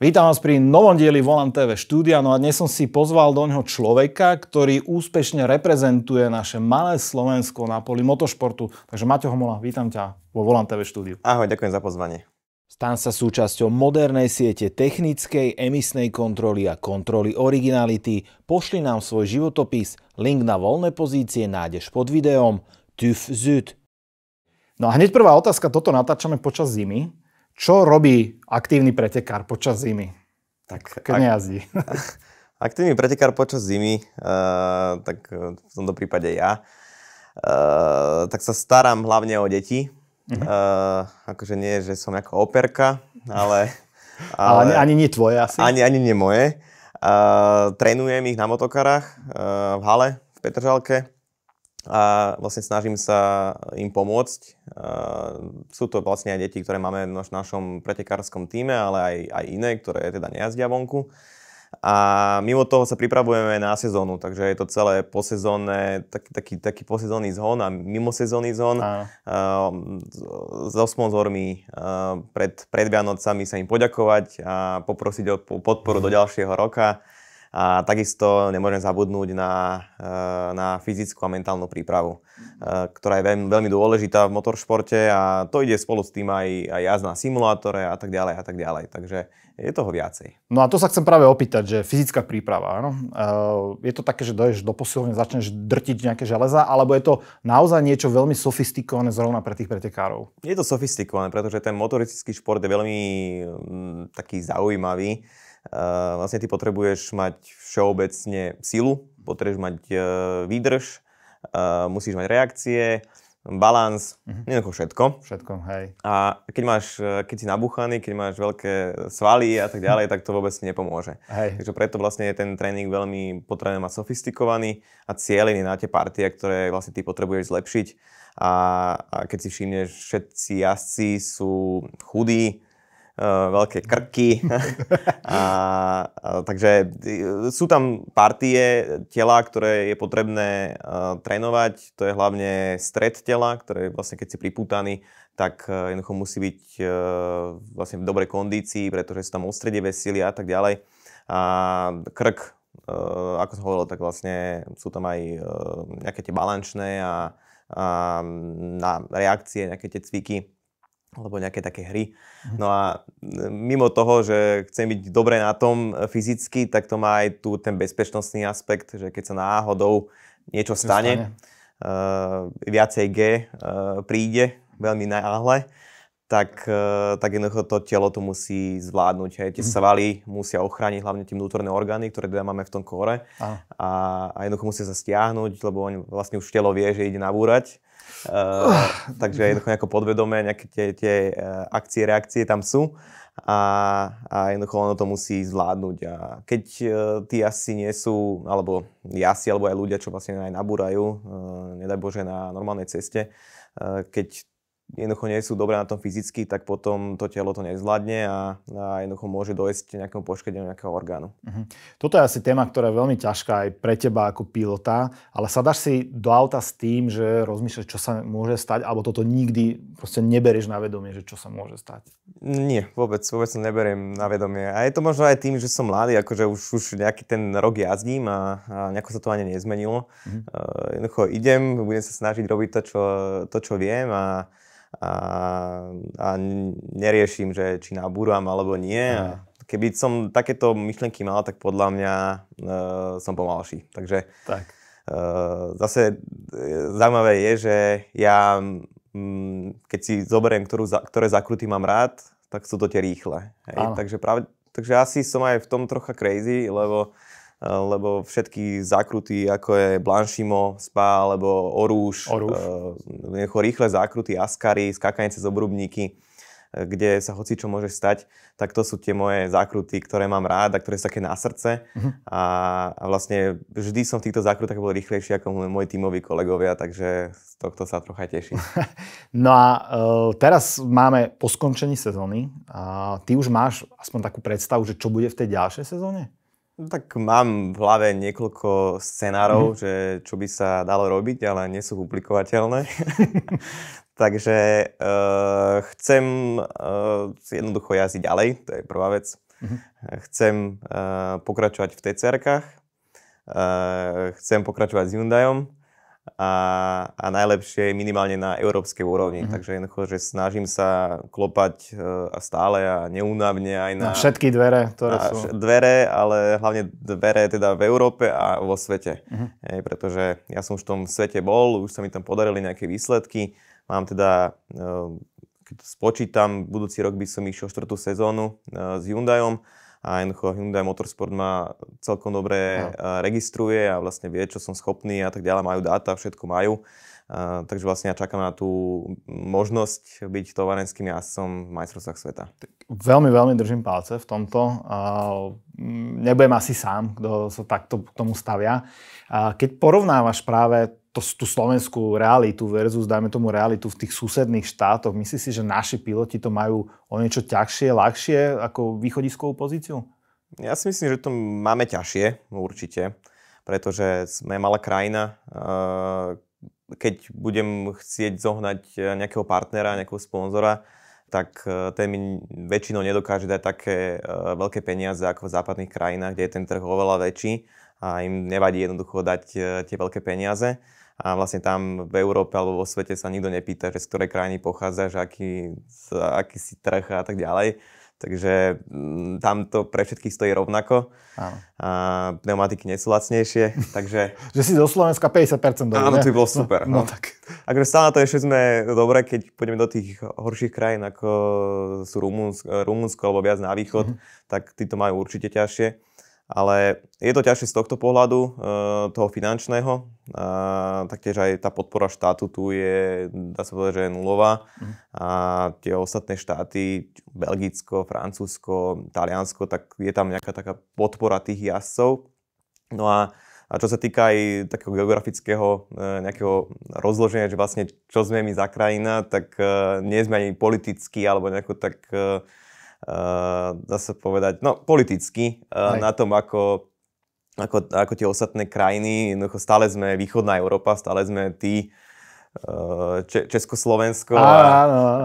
Vítam vás pri novom dieli Volant TV štúdia, no a dnes som si pozval do ňoho človeka, ktorý úspešne reprezentuje naše malé Slovensko na poli motošportu. Takže Maťo Homola, vítam ťa vo Volant TV štúdiu. Ahoj, ďakujem za pozvanie. Stan sa súčasťou modernej siete technickej, emisnej kontroly a kontroly originality. Pošli nám svoj životopis, link na voľné pozície nájdeš pod videom TÜV ZÜD No a hneď prvá otázka, toto natáčame počas zimy, čo robí aktívny pretekár počas zimy? Tak, keď ak, nejazdí. Aktívny pretekár počas zimy, uh, tak eh, v tomto prípade ja, uh, tak sa starám hlavne o deti. Uh-huh. Uh, akože nie, že som ako operka, ale... ale, ale ani, ani nie tvoje asi. Ani, ani nie moje. Uh, trénujem ich na motokarách uh, v hale, v Petržalke a vlastne snažím sa im pomôcť. Sú to vlastne aj deti, ktoré máme v našom pretekárskom týme, ale aj, aj iné, ktoré teda nejazdia vonku. A mimo toho sa pripravujeme na sezónu, takže je to celé posezónne, taký, taký, taký posezónny zhon a mimosezónny zhon. A. So sponzormi pred, pred Vianocami sa im poďakovať a poprosiť o podporu do mhm. ďalšieho roka. A takisto nemôžem zabudnúť na, eh, na fyzickú a mentálnu prípravu, eh, ktorá je veľmi, veľmi dôležitá v motoršporte a to ide spolu s tým aj, aj jazd na simulátore a tak ďalej a tak ďalej. Takže je toho viacej. No a to sa chcem práve opýtať, že fyzická príprava, áno? Eh, je to také, že doješ do posilovne, začneš drtiť nejaké železa, alebo je to naozaj niečo veľmi sofistikované zrovna pre tých pretekárov? Je to sofistikované, pretože ten motoristický šport je veľmi m, mm, taký zaujímavý vlastne ty potrebuješ mať všeobecne silu, potrebuješ mať e, výdrž, e, musíš mať reakcie, balans, mm-hmm. nejako všetko. Všetko, hej. A keď máš, e, keď si nabuchaný, keď máš veľké svaly a tak ďalej, mhm. tak to vôbec nepomôže. Hej. Takže preto vlastne je ten tréning veľmi potrebné mať sofistikovaný a cieľený na tie partie, ktoré vlastne ty potrebuješ zlepšiť. A, a keď si všimneš, všetci jazdci sú chudí, Eh, veľké krky. a, a, eh, takže eh, sú tam partie tela, ktoré je potrebné a, trénovať. To je hlavne stred tela, ktoré vlastne keď si pripútaný, tak jednoducho musí byť a, vlastne v dobrej kondícii, pretože sú tam ostredie vesily a tak ďalej. A krk, a, ako som hovoril, tak vlastne sú tam aj nejaké tie balančné a, a mm, na reakcie, nejaké tie cviky alebo nejaké také hry. Mhm. No a e, mimo toho, že chcem byť dobre na tom e, fyzicky, tak to má aj tu ten bezpečnostný aspekt, že keď sa náhodou niečo stane, stane. Uh, viacej G uh, príde veľmi náhle, tak, e, tak jednoducho to telo to musí zvládnuť. Hej. Tie mhm. svaly musia ochrániť hlavne tie vnútorné orgány, ktoré teda máme v tom kóre. A, a jednoducho musia sa stiahnuť, lebo on vlastne už telo vie, že ide nabúrať. Uh, takže jednoducho nejako podvedomé, nejaké tie, tie e, akcie, reakcie tam sú a, a jednoducho ono to musí zvládnuť. A keď uh, tí asi nie sú, alebo jasi, alebo aj ľudia, čo vlastne aj nabúrajú, uh, nedaj Bože, na normálnej ceste, keď jednoducho nie sú dobré na tom fyzicky, tak potom to telo to nezvládne a, a jednoducho môže dojsť k nejakému poškodeniu nejakého orgánu. Uh-huh. Toto je asi téma, ktorá je veľmi ťažká aj pre teba ako pilota, ale sadáš si do auta s tým, že rozmýšľaš, čo sa môže stať, alebo toto nikdy proste neberieš na vedomie, že čo sa môže stať? Nie, vôbec, vôbec neberiem na vedomie. A je to možno aj tým, že som mladý, akože už, už nejaký ten rok jazdím a, a nejako sa to ani nezmenilo. Uh-huh. Uh, jednoducho idem, budem sa snažiť robiť to, čo, to, čo viem a a, a neriešim, že či nabúram alebo nie. A keby som takéto myšlenky mal, tak podľa mňa e, som pomalší. Takže tak. e, zase e, zaujímavé je, že ja m, keď si zoberiem, ktorú, ktoré zakruty mám rád, tak sú to tie rýchle. Hej? Takže, prav, takže asi som aj v tom trocha crazy, lebo lebo všetky zákruty, ako je Blanchimo, Spa, alebo orúš Uh, eh, rýchle zákruty, Askary, skákanie cez obrubníky, eh, kde sa hoci čo môže stať, tak to sú tie moje zákruty, ktoré mám rád a ktoré sú také na srdce. Uh-huh. A, a vlastne vždy som v týchto zákrutách bol rýchlejší ako moji tímoví kolegovia, takže z tohto sa trocha teším. no a uh, teraz máme po skončení sezóny. Uh, ty už máš aspoň takú predstavu, že čo bude v tej ďalšej sezóne? Tak mám v hlave niekoľko scenárov, mm-hmm. že čo by sa dalo robiť, ale nie sú publikovateľné. Takže e, chcem e, jednoducho jazdiť ďalej, to je prvá vec. Mm-hmm. Chcem e, pokračovať v TCR-kách, e, chcem pokračovať s Hyundaiom, a, a najlepšie je minimálne na európskej úrovni. Mm-hmm. Takže jednoducho, že snažím sa klopať e, a stále a neúnavne aj na... Na všetky dvere, ktoré na sú. Dvere, ale hlavne dvere teda v Európe a vo svete. Mm-hmm. E, pretože ja som už v tom svete bol, už sa mi tam podarili nejaké výsledky. Mám teda, e, keď spočítam, budúci rok by som išiel štvrtú sezónu e, s Hyundaiom a jednoducho Hyundai Motorsport ma celkom dobre no. registruje a vlastne vie, čo som schopný a tak ďalej, majú dáta, všetko majú takže vlastne ja čakám na tú možnosť byť tovarenským jazdcom v majstrovstvách sveta. Tak veľmi, veľmi držím palce v tomto. Mm, nebudem asi sám, kto sa takto k tomu stavia. keď porovnávaš práve to, tú slovenskú realitu versus, dajme tomu, realitu v tých susedných štátoch, myslíš si, že naši piloti to majú o niečo ťažšie, ľahšie ako východiskovú pozíciu? Ja si myslím, že to máme ťažšie, určite, pretože sme malá krajina, keď budem chcieť zohnať e, nejakého partnera, nejakého sponzora, tak e, ten mi väčšinou nedokáže dať také e, veľké peniaze ako v západných krajinách, kde je ten trh oveľa väčší a im nevadí jednoducho dať tie veľké peniaze. A vlastne tam v Európe alebo vo svete sa nikto nepýta, že z ktorej krajiny pochádzaš, aký, aký si trh a tak ďalej Takže mm, tam to pre všetkých stojí rovnako. Áno. A pneumatiky nie sú lacnejšie, takže... že si zo Slovenska 50% dole, Áno, to by bolo super. No, no. no tak. Akože stále na to ešte sme dobre, keď pôjdeme do tých horších krajín, ako sú Rumunsko, Rumunsko alebo viac na východ, mm-hmm. tak tí to majú určite ťažšie. Ale je to ťažšie z tohto pohľadu, e, toho finančného. A taktiež aj tá podpora štátu tu je, dá sa povedať, že je nulová. Mm. A tie ostatné štáty, Belgicko, Francúzsko, Taliansko, tak je tam nejaká taká podpora tých jazdcov. No a a čo sa týka aj takého geografického eh, nejakého rozloženia, že vlastne čo sme my za krajina, tak eh, nie sme ani politicky alebo nejako tak Eh, dá sa povedať, no politicky uh, na tom, ako ako, ako tie ostatné krajiny. Jednoducho stále sme východná Európa, stále sme tí eh, Če- Československo a, a,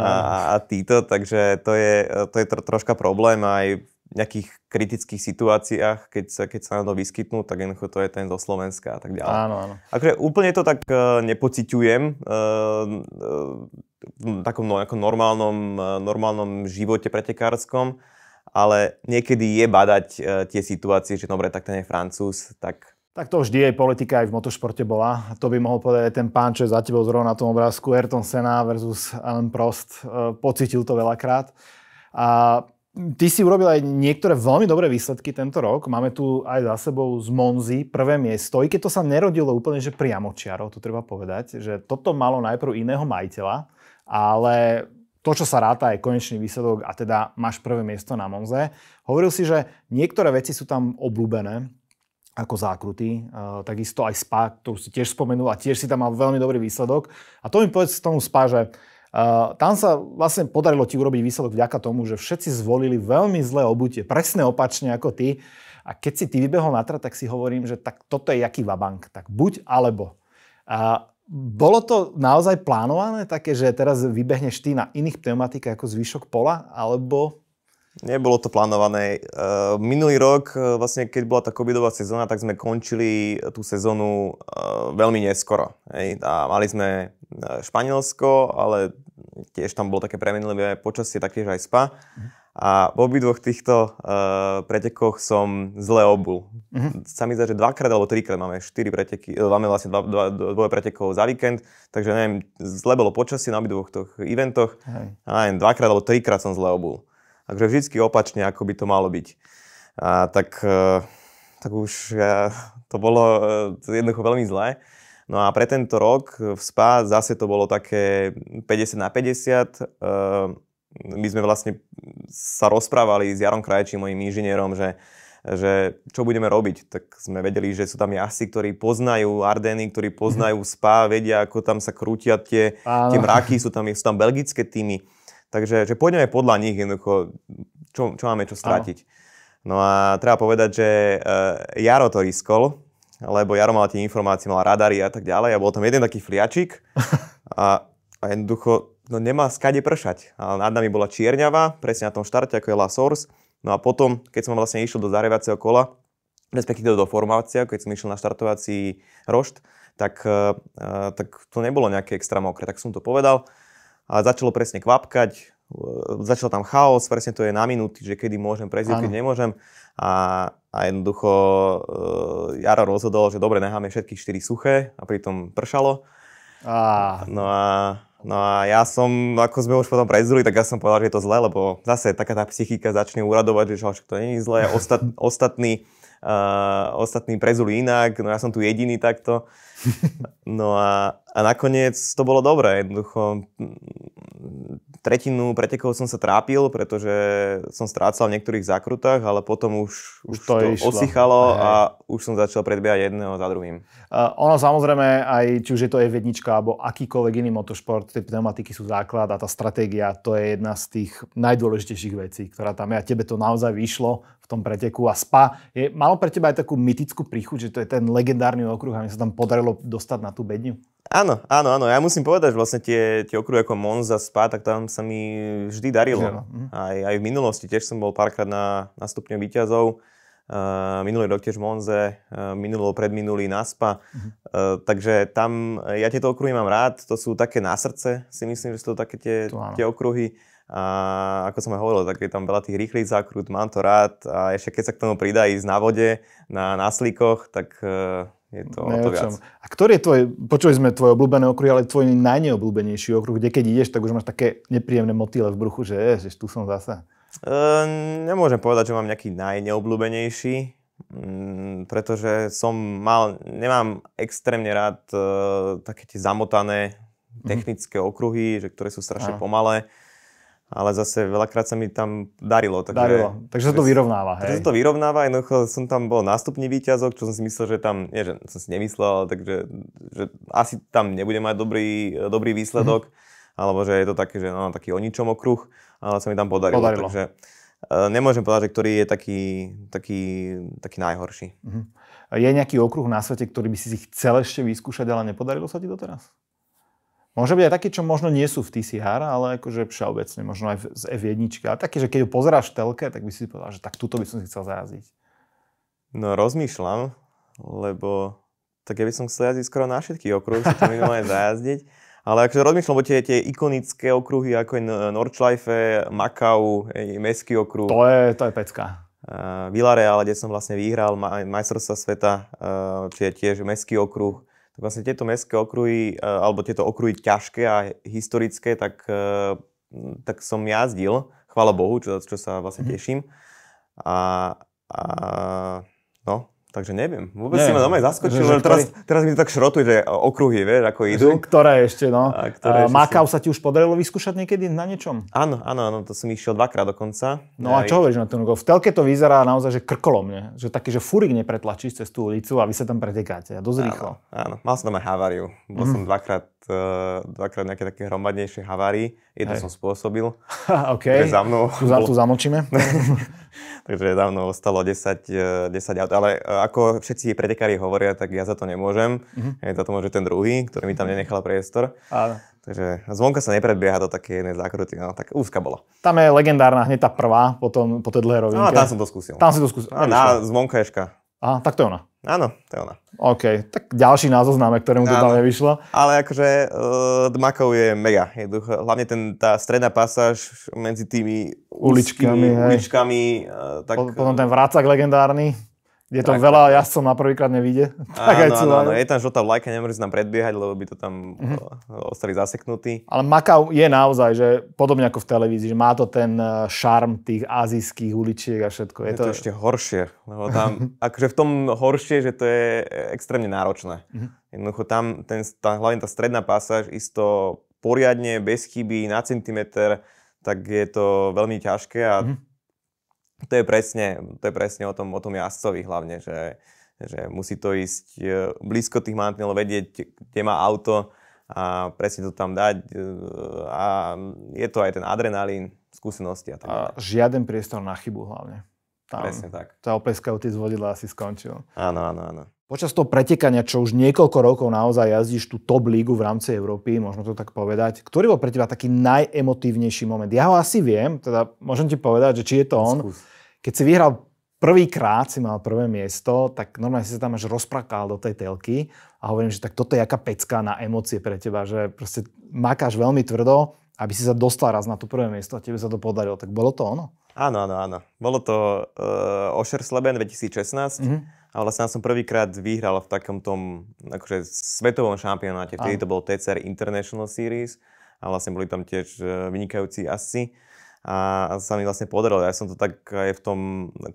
a, a títo, takže to je, to je tro, troška problém aj nejakých kritických situáciách, keď sa, keď sa na to vyskytnú, tak jednoducho to je ten zo Slovenska a tak ďalej. Áno, áno. Akože úplne to tak uh, nepociťujem uh, uh, v takom no, ako normálnom, uh, normálnom živote pretekárskom, ale niekedy je badať uh, tie situácie, že dobre, tak ten je Francúz, tak tak to vždy aj politika aj v motošporte bola. A to by mohol povedať aj ten pán, čo je za tebou zrovna na tom obrázku, Ayrton Senna versus Alan Prost. pocitil to veľakrát. A Ty si urobil aj niektoré veľmi dobré výsledky tento rok. Máme tu aj za sebou z Monzy prvé miesto. I keď to sa nerodilo úplne, že priamo čiaro, to treba povedať, že toto malo najprv iného majiteľa, ale to, čo sa ráta, je konečný výsledok a teda máš prvé miesto na Monze. Hovoril si, že niektoré veci sú tam obľúbené, ako zákruty, eh, takisto aj SPA, ktorú si tiež spomenul a tiež si tam mal veľmi dobrý výsledok. A to mi povedz tomu SPA, že tam sa vlastne podarilo ti urobiť výsledok vďaka tomu, že všetci zvolili veľmi zlé obutie, presne opačne ako ty. A keď si ty vybehol na trh, tak si hovorím, že tak toto je jaký vabank, tak buď alebo. A bolo to naozaj plánované také, že teraz vybehneš ty na iných pneumatikách ako zvyšok pola, alebo Nebolo to plánované. E, minulý rok, e, vlastne keď bola tá covidová sezóna, tak sme končili tú sezónu e, veľmi neskoro. A mali sme Španielsko, ale tiež tam bolo také premenlivé počasie, taktiež aj spa. A v obidvoch týchto uh, pretekoch som zle obul. Uh-huh. Mhm. Sa mi zdá, že dvakrát alebo trikrát máme štyri preteky, máme vlastne dva, dva, dvoje pretekov za víkend, takže neviem, zle bolo počasie na obidvoch tých eventoch. Hej. A neviem, dvakrát alebo trikrát som zle obul akože vždy opačne, ako by to malo byť. A tak, e, tak už to bolo e, jednoducho veľmi zlé. No a pre tento rok v SPA zase to bolo také 50 na 50. E, my sme vlastne sa rozprávali s Jarom Krajčím, mojim inžinierom, že, že čo budeme robiť. Tak sme vedeli, že sú tam jazdci, ktorí poznajú Ardeny, ktorí poznajú SPA, vedia, ako tam sa krútia tie, tie mraky, sú tam, sú tam belgické týmy. Takže že pôjdeme podľa nich, jednoducho, čo, čo máme čo strátiť. Áno. No a treba povedať, že uh, Jaro to riskol, lebo Jaro mal tie informácie, mal radary a tak ďalej a bol tam jeden taký fliačik a, a jednoducho no nemá skade pršať. A nad nami bola Čierňava, presne na tom štarte, ako je La Source. No a potom, keď som vlastne išiel do zarevacieho kola, respektíve do formácia, keď som išiel na štartovací rošt, tak, e, e, tak to nebolo nejaké extra mokré, tak som to povedal a začalo presne kvapkať, e, začal tam chaos, presne to je na minúty, že kedy môžem prejsť, keď nemôžem. A, a jednoducho e, Jaro rozhodol, že dobre, necháme všetky štyri suché a pritom pršalo. A... No, a, no a ja som, ako sme už potom prezreli, tak ja som povedal, že je to zle, lebo zase taká tá psychika začne uradovať, že to nie je zle. Ostat, ostatní a ostatní prezuli inak, no ja som tu jediný takto. No a, a nakoniec to bolo dobré, jednoducho tretinu pretekov som sa trápil, pretože som strácal v niektorých zákrutách, ale potom už, už, to, to išlo. osychalo Ej. a už som začal predbiehať jedného za druhým. Uh, ono samozrejme, aj či už je to F1 alebo akýkoľvek iný motošport, tie pneumatiky sú základ a tá stratégia to je jedna z tých najdôležitejších vecí, ktorá tam je. A tebe to naozaj vyšlo v tom preteku a SPA. Je, malo pre teba aj takú mytickú príchuť, že to je ten legendárny okruh a mi sa tam podarilo dostať na tú bedňu? Áno, áno, áno. Ja musím povedať, že vlastne tie, tie okruhy ako Monza, Spa, tak tam sa mi vždy darilo. Mhm. Aj, aj v minulosti tiež som bol párkrát na, na stupňu výťazov. Uh, minulý rok tiež Monze, uh, minulý predminulý na Spa. Uh-huh. Uh, takže tam ja tieto okruhy mám rád. To sú také na srdce, si myslím, že sú to také tie, to tie okruhy. A ako som aj hovoril, tak je tam veľa tých rýchlych zákrut, mám to rád a ešte keď sa k tomu pridá ísť na vode, na náslikoch, tak uh, je to ne, to viac. A ktorý je tvoj, počuli sme tvoj obľúbené okruh, ale tvoj najneobľúbenejší okruh, kde keď ideš, tak už máš také nepríjemné motýle v bruchu, že že tu som zasa. E, nemôžem povedať, že mám nejaký najneobľúbenejší, mm, pretože som mal, nemám extrémne rád e, také tie zamotané mhm. technické mm-hmm. okruhy, že, ktoré sú strašne pomalé ale zase veľakrát sa mi tam darilo. Takže, darilo, takže sa to vyrovnáva. Hej. Takže sa to vyrovnáva, jednoducho som tam bol nástupný výťazok, čo som si myslel, že tam, nie, že som si nemyslel, takže že asi tam nebude mať dobrý, dobrý výsledok, mm-hmm. alebo že je to také, že no, taký o ničom okruh, ale sa mi tam podarilo. podarilo. Takže, e, nemôžem povedať, že ktorý je taký, taký, taký najhorší. Mm-hmm. Je nejaký okruh na svete, ktorý by si chcel ešte vyskúšať, ale nepodarilo sa ti teraz? Môže byť aj taký, čo možno nie sú v TCR, ale akože všeobecne, možno aj z F1. A taký, že keď ho pozeráš v telke, tak by si povedal, že tak túto by som si chcel zajazdiť. No rozmýšľam, lebo tak ja by som chcel jazdiť skoro na všetky okruhy, si to minimálne zajazdiť. Ale akože rozmýšľam, bo tie, tie ikonické okruhy, ako je Nordschleife, Macau, Mestský okruh. To je, to je pecka. Uh, Villareal, kde som vlastne vyhral maj, majstrovstva sveta, uh, čiže tiež Mestský okruh tak vlastne tieto mestské okruhy, e, alebo tieto okruhy ťažké a historické, tak, e, tak som jazdil, chvála Bohu, čo, čo sa vlastne mhm. teším. A, a no, Takže neviem. Vôbec neviem. si ma doma zaskočil, že, že teraz, ktorý... teraz mi to tak šrotuje, že okruhy, vieš, ako idú. Že, ktoré ešte, no. A ktoré a, ešte si... sa ti už podarilo vyskúšať niekedy na niečom? Áno, áno, áno, to som išiel dvakrát dokonca. No aj... a čo hovoríš na ten golf? V telke to vyzerá naozaj, že krkolomne. Že taký, že furik nepretlačíš cez tú ulicu a vy sa tam pretekáte. A dosť áno, Áno, mal som tam aj haváriu. Bol mm. som dvakrát E, dvakrát nejaké také hromadnejšie havári, Jedno Hej. som spôsobil. OK, za mnou... tu, za, tu zamlčíme. takže za mnou ostalo 10, 10 e, aut. Ale e, ako všetci pretekári hovoria, tak ja za to nemôžem. Mm-hmm. Je za to môže ten druhý, ktorý mi tam nenechal priestor. Áno. Takže zvonka sa nepredbieha do také jednej zákruty, no, tak úzka bola. Tam je legendárna hneď tá prvá, potom po tej dlhé rovinke. No, tam som to skúsil. Tam si to skúsil. A, na zvonka ješka. Aha, tak to je ona. Áno, to je ona. OK, tak ďalší na zozname, ktorému to tam nevyšlo. Ale akože uh, Dmakov je mega duch, Hlavne ten, tá stredná pasáž medzi tými uličkami, úzkými, uličkami uh, tak... Potom ten vracak legendárny. Je to tak, veľa, ja som na prvýkrát nevidie. tak áno, aj áno, áno, je tam žltá vlajka, nemôžeš nám predbiehať, lebo by to tam mm-hmm. ostali zaseknutí. Ale Makau je naozaj, že podobne ako v televízii, že má to ten eh, šarm tých azijských uličiek a všetko. Je, je to... to ešte horšie, lebo tam, akože v tom horšie, že to je eh, extrémne náročné. Mm-hmm. Jednoducho tam, ten, tá, hlavne tá stredná pasáž, isto poriadne, bez chyby, na centimeter, tak je to veľmi ťažké a mm-hmm to je presne, to je presne o, tom, o tom jazdcovi hlavne, že, že musí to ísť e, blízko tých mantinelov, vedieť, kde má auto a presne to tam dať. E, a je to aj ten adrenalín, skúsenosti a tak ďalej. A žiaden priestor na chybu hlavne. Tam presne tak. Tá opeska u tie zvodidla asi skončil. Áno, áno, áno. Počas toho pretekania, čo už niekoľko rokov naozaj jazdíš tú top lígu v rámci Európy, možno to tak povedať, ktorý bol pre teba taký najemotívnejší moment? Ja ho asi viem, teda môžem ti povedať, že či je to on. Skús keď si vyhral prvýkrát si mal prvé miesto, tak normálne si sa tam až rozprakal do tej telky a hovorím, že tak toto je aká pecka na emócie pre teba, že proste makáš veľmi tvrdo, aby si sa dostal raz na to prvé miesto a tebe sa to podarilo. Tak bolo to ono? Áno, áno, áno. Bolo to uh, Osher Sleben 2016 mm-hmm. a vlastne som prvýkrát vyhral v takom tom akože, svetovom šampionáte. Vtedy to bol TCR International Series a vlastne boli tam tiež eh, vynikajúci asi a sa mi vlastne podarilo. Ja som to tak aj v tom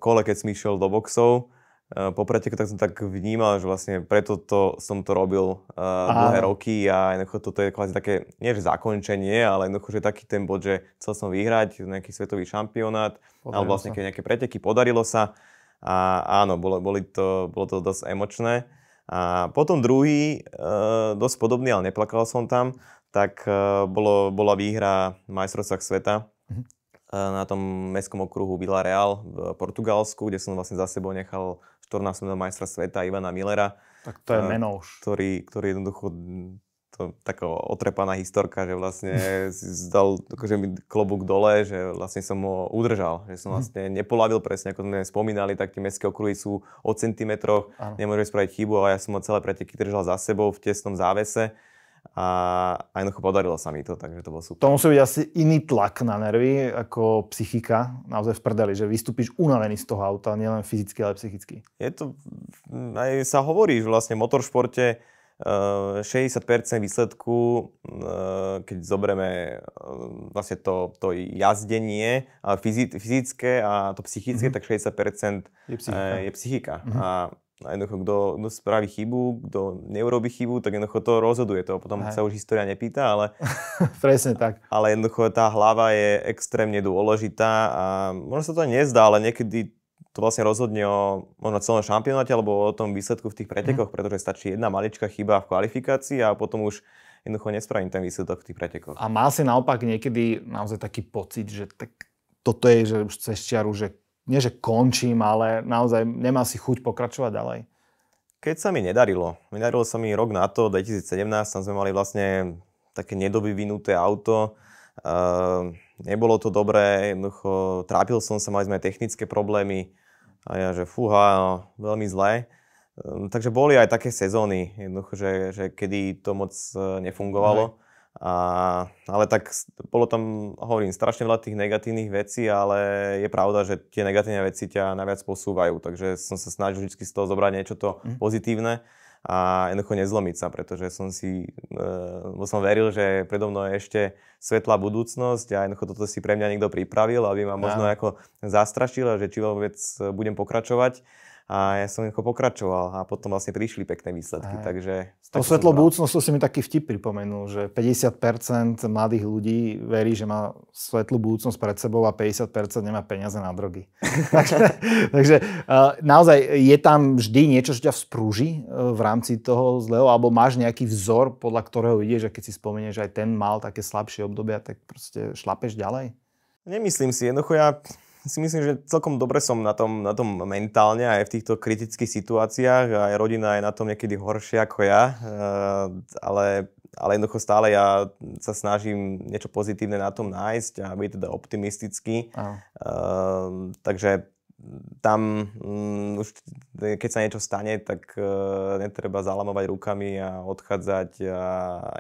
kole, keď som išiel do boxov, e, po preteku, tak som tak vnímal, že vlastne preto to, som to robil uh, dlhé roky a jednoducho toto je kvázi také, nie že zakončenie, ale jednoducho, že taký ten bod, že chcel som vyhrať nejaký svetový šampionát, podarilo alebo vlastne keď nejaké preteky, podarilo sa a áno, bolo, boli to, bolo to dosť emočné. A potom druhý, uh, dosť podobný, ale neplakal som tam, tak uh, bolo, bola výhra majstrovstvách sveta. Mhm E, na tom mestskom okruhu Real v Portugalsku, kde som vlastne za sebou nechal 14 majstra sveta Ivana Millera. Tak to je e, meno už. Ktorý, ktorý jednoducho to taká otrepaná historka, že vlastne zdal akože mi klobúk dole, že vlastne som ho udržal, že som mhm. vlastne nepolavil presne, ako sme spomínali, tak tie mestské okruhy sú o centimetroch, nemôžeš spraviť chybu, ale ja som ho celé preteky držal za sebou v tesnom závese a, aj jednoducho podarilo sa mi to, takže to bolo super. To musí byť asi iný tlak na nervy ako psychika, naozaj v prdeli, že vystúpiš unavený z toho auta, nielen fyzicky, ale psychicky. Je to, aj sa hovorí, že vlastne v motoršporte 60% eh, výsledku, eh, keď zoberieme eh, vlastne to, to jazdenie fyzické a to psychické, mm-hmm. tak 60% je psychika. Je psychika. Mm-hmm. A a jednoducho, kto, kto spraví chybu, kto neurobi chybu, tak jednoducho to rozhoduje to. Potom Aj. sa už história nepýta, ale... Presne tak. Ale jednoducho tá hlava je extrémne dôležitá a možno sa to nezdá, ale niekedy to vlastne rozhodne o možno celom šampionáte alebo o tom výsledku v tých mhm. pretekoch, mm. pretože stačí jedna maličká chyba v kvalifikácii a potom už jednoducho nespravím ten výsledok v tých pretekoch. A má si naopak niekedy naozaj taký pocit, že tak toto je, že už cez čiaru, že nie že končím, ale naozaj nemá si chuť pokračovať ďalej? Keď sa mi nedarilo. Nedarilo sa mi rok na to, 2017, tam sme mali vlastne také nedobyvinuté auto. Uh, nebolo to dobré, jednoducho trápil som sa, mali sme technické problémy. A ja, že fúha, no, veľmi zlé. Um, takže boli aj také sezóny, jednoducho, že, že kedy to moc e, nefungovalo. Aj. A, ale tak bolo tam, hovorím, strašne veľa tých negatívnych vecí, ale je pravda, že tie negatívne veci ťa najviac posúvajú, takže som sa snažil vždy z toho zobrať niečo to mhm. pozitívne a jednoducho nezlomiť sa, pretože som si, e, som veril, že predo mnou je ešte svetlá budúcnosť a jednoducho toto si pre mňa niekto pripravil, aby ma možno ja. ako zastrašil, že či vôbec budem pokračovať a ja som ako pokračoval a potom vlastne prišli pekné výsledky. Aj. Takže, to svetlo budúcnosť, to si mi taký vtip pripomenul, že 50% mladých ľudí verí, že má svetlú budúcnosť pred sebou a 50% nemá peniaze na drogy. takže naozaj je tam vždy niečo, čo ťa vzprúži e, v rámci toho zlého, alebo máš nejaký vzor, podľa ktorého ideš, že keď si spomenieš, že aj ten mal také slabšie obdobia, tak proste šlapeš ďalej? Nemyslím si, jednoducho ja si myslím, že celkom dobre som na tom, na tom mentálne aj v týchto kritických situáciách. Aj rodina je na tom niekedy horšia ako ja, eh, ale, ale jednoducho stále ja sa snažím niečo pozitívne na tom nájsť a byť teda optimistický. Aha. Eh, takže tam um, už keď sa niečo stane, tak uh, netreba zalamovať rukami a odchádzať a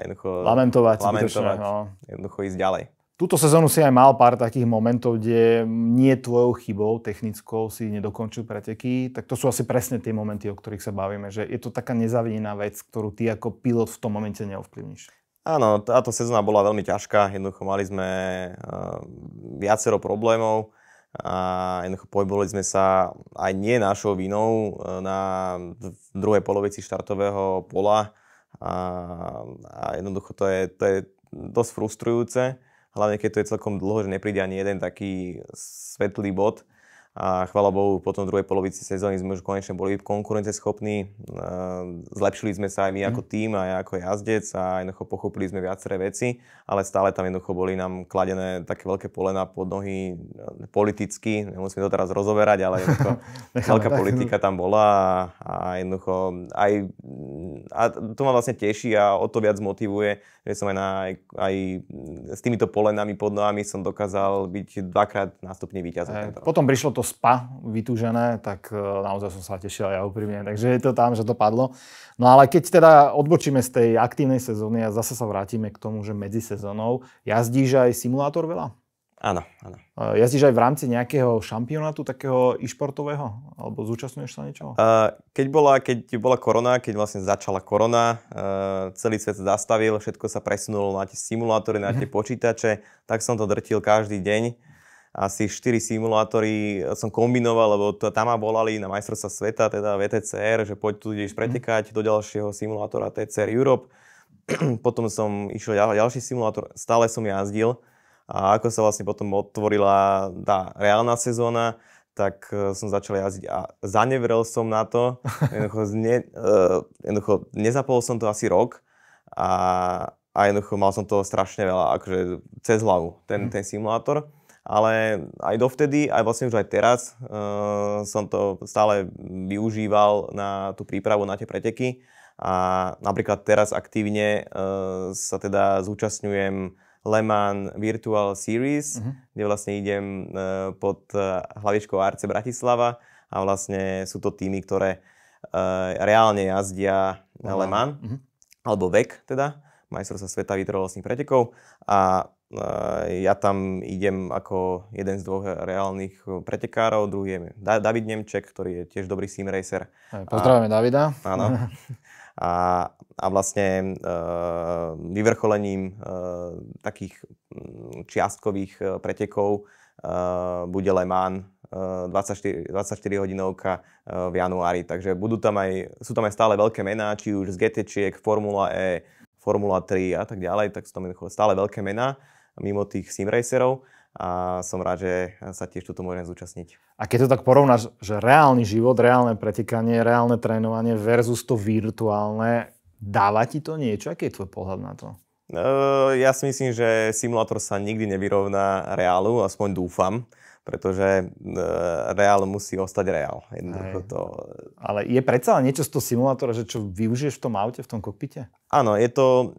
jednoducho... Lamentovať. Lamentovať. No. Jednoducho ísť ďalej. Túto sezónu si aj mal pár takých momentov, kde nie tvojou chybou technickou si nedokončil preteky, tak to sú asi presne tie momenty, o ktorých sa bavíme, že je to taká nezavinená vec, ktorú ty ako pilot v tom momente neovplyvníš. Áno, táto sezóna bola veľmi ťažká, jednoducho mali sme uh, viacero problémov a jednoducho pohybovali sme sa aj nie našou vinou eh, na druhej polovici štartového pola a, a jednoducho to je, to je dosť frustrujúce hlavne keď to je celkom dlho, že nepríde ani jeden taký svetlý bod, a chvála Bohu, po tom druhej polovici sezóny sme už konečne boli konkurenceschopní. Zlepšili sme sa aj my ako mhm. tým, aj ako jazdec a jednoducho pochopili sme viaceré veci, ale stále tam jednoducho boli nám kladené také veľké polena pod nohy e, politicky. Nemusíme to teraz rozoverať, ale jednoducho veľká politika no. tam bola a, jednoducho aj... A to ma vlastne teší a o to viac motivuje, že som aj, na, aj, s týmito polenami pod nohami som dokázal byť dvakrát nástupne víťazom. Potom prišlo to to spa vytúžené, tak e, naozaj som sa tešil ja úprimne. Takže je to tam, že to padlo. No ale keď teda odbočíme z tej aktívnej sezóny a zase sa vrátime k tomu, že medzi sezónou, jazdíš aj simulátor veľa? Áno, áno. E, jazdíš aj v rámci nejakého šampionátu takého e-športového? Alebo zúčastňuješ sa niečoho? Uh, keď, bola, keď bola korona, keď vlastne začala korona, uh, celý svet zastavil, všetko sa presunulo na tie simulátory, na tie počítače, tak som to drtil každý deň asi 4 simulátory som kombinoval, lebo tam ma volali na majstrovstva sveta, teda VTCR, že poď tu ideš mhm. pretekať do ďalšieho simulátora TCR Europe. potom som išiel ďal, ďalší simulátor, stále som jazdil a ako sa vlastne potom otvorila tá reálna sezóna, tak e, som začal jazdiť a zanevrel som na to, jednoducho, ne, uh, e, jednoducho nezapol som to asi rok a, a jednoducho mal som toho strašne veľa, akože cez hlavu, ten, mhm. ten simulátor ale aj dovtedy, aj vlastne už aj teraz uh, som to stále využíval na tú prípravu na tie preteky a napríklad teraz aktívne uh, sa teda zúčastňujem Le Mans Virtual Series, uh-huh. kde vlastne idem uh, pod hlavičkou Arce Bratislava a vlastne sú to týmy, ktoré uh, reálne jazdia uh-huh. Le Mans, uh-huh. alebo VEC teda, majstrovstva sveta vytrvalostných pretekov a ja tam idem ako jeden z dvoch reálnych eh, pretekárov, druhý je David Nemček, ktorý je tiež dobrý sim racer. Pozdravujeme a, Davida. Áno. A, a vlastne e, vyvrcholením e, takých mm, čiastkových pretekov e, bude Le Mans, 24, 24 hodinovka v januári, takže budú tam aj, sú tam aj stále veľké mená, či už z GT-čiek, Formula E, Formula 3 a tak ďalej, tak sú tam stále veľké mená mimo tých simracerov a som rád, že sa tiež tuto môžem zúčastniť. A keď to tak porovnáš, že reálny život, reálne pretekanie, reálne trénovanie versus to virtuálne, dáva ti to niečo? Aký je tvoj pohľad na to? No, ja si myslím, že simulátor sa nikdy nevyrovná reálu, aspoň dúfam, pretože reál musí ostať reál. To... Ale je predsa niečo z toho simulátora, že čo využiješ v tom aute, v tom kokpite? Áno, je to,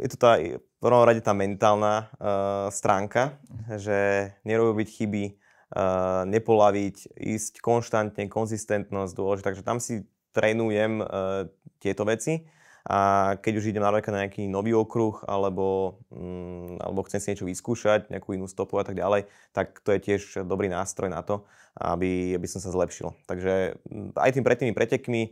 je to tá v prvom rade tá mentálna uh, stránka, že nerobiť chyby, uh, eh, nepolaviť, ísť konštantne, konzistentnosť dôležité. Takže tam si trénujem uh, tieto veci. A keď už idem napríklad na nejaký nový okruh, alebo, mm, alebo chcem si niečo vyskúšať, nejakú inú stopu a tak ďalej, tak to je tiež dobrý nástroj na to, aby, aby som sa zlepšil. Takže mm, aj tým pred tými pretekmi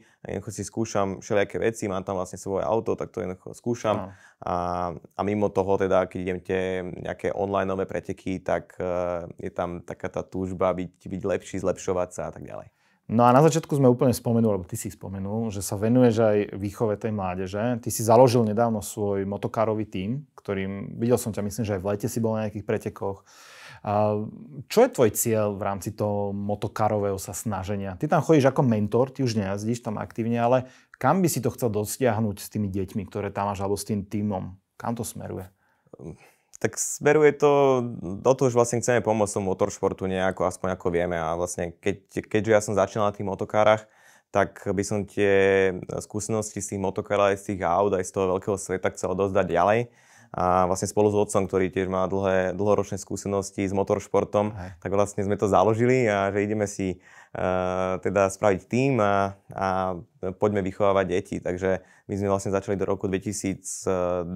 si skúšam všelijaké veci, mám tam vlastne svoje auto, tak to jednoducho skúšam. A, a mimo toho teda, keď idem tie nejaké online preteky, tak uh, je tam taká tá túžba byť, byť lepší, zlepšovať sa a tak ďalej. No a na začiatku sme úplne spomenuli, alebo ty si spomenul, že sa venuješ aj výchove tej mládeže. Ty si založil nedávno svoj motokárový tím, ktorým, videl som ťa, myslím, že aj v lete si bol na nejakých pretekoch. Čo je tvoj cieľ v rámci toho motokárového sa snaženia? Ty tam chodíš ako mentor, ty už nejazdíš tam aktívne, ale kam by si to chcel dosiahnuť s tými deťmi, ktoré tam máš, alebo s tým týmom? Kam to smeruje? Hm tak smeruje to do toho, že vlastne chceme pomôcť tomu motoršportu nejako, aspoň ako vieme. A vlastne keď, keďže ja som začínal na tých motokárach, tak by som tie skúsenosti z tých motokárov, aj z tých aut, aj z toho veľkého sveta chcel dozdať ďalej. A vlastne spolu s otcom, ktorý tiež má dlhé, dlhoročné skúsenosti s motoršportom, Aj. tak vlastne sme to založili a že ideme si uh, teda spraviť tým a, a poďme vychovávať deti. Takže my sme vlastne začali do roku 2020